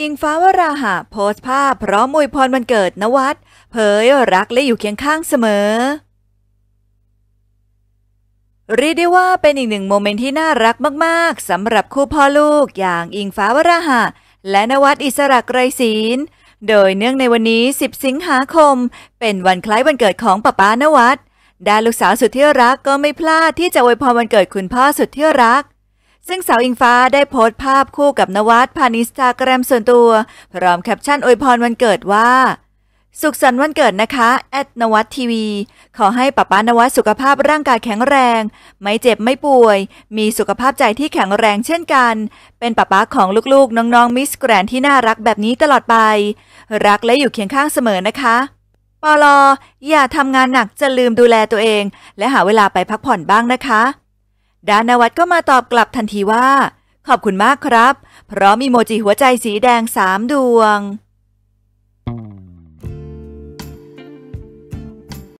อิงฟ้าวราหะโพสต์ภาพพร้อมมวยพรวันเกิดนวัดเผยรักและอยู่เคียงข้างเสมอเรียกได้ว่าเป็นอีกหนึ่งโมเมนต์ที่น่ารักมาก ๆสำหรับคู่พ่อลูกอย่างอิงฟ้าวราหะ และนวัดอิสระไกรศีลโดยเนื่องในวันนี้ 10 สิงหาคม เป็นวันคล้ายวันเกิดของป้าป้านวัดด้านลูกสาวสุดที่รักก็ไม่พลาดที่จะอวยพรวันเกิดคุณพ่อสุดที่รักซึ่งสาวอิงฟ้าได้โพสต์ภาพคู่กับนวัดผ่านอินสตาแกรมส่วนตัว พร้อมแคปชั่นอวยพรวันเกิดว่า สุขสันต์วันเกิดนะคะแอดนวัดทีวีขอให้ป้าป้านวัดสุขภาพร่างกายแข็งแรง ไม่เจ็บไม่ป่วย มีสุขภาพใจที่แข็งแรงเช่นกัน เป็นป้าป้าของลูกๆ น้องๆ มิสแกรนที่น่ารักแบบนี้ตลอดไปรักและอยู่เคียงข้างเสมอนะคะปอลออย่าทำงานหนักจะลืมดูแลตัวเอง และหาเวลาไปพักผ่อนบ้างนะคะดานวัตก็มาตอบกลับทันทีว่า ขอบคุณมากครับ เพราะมีโมจิหัวใจสีแดงสามดวง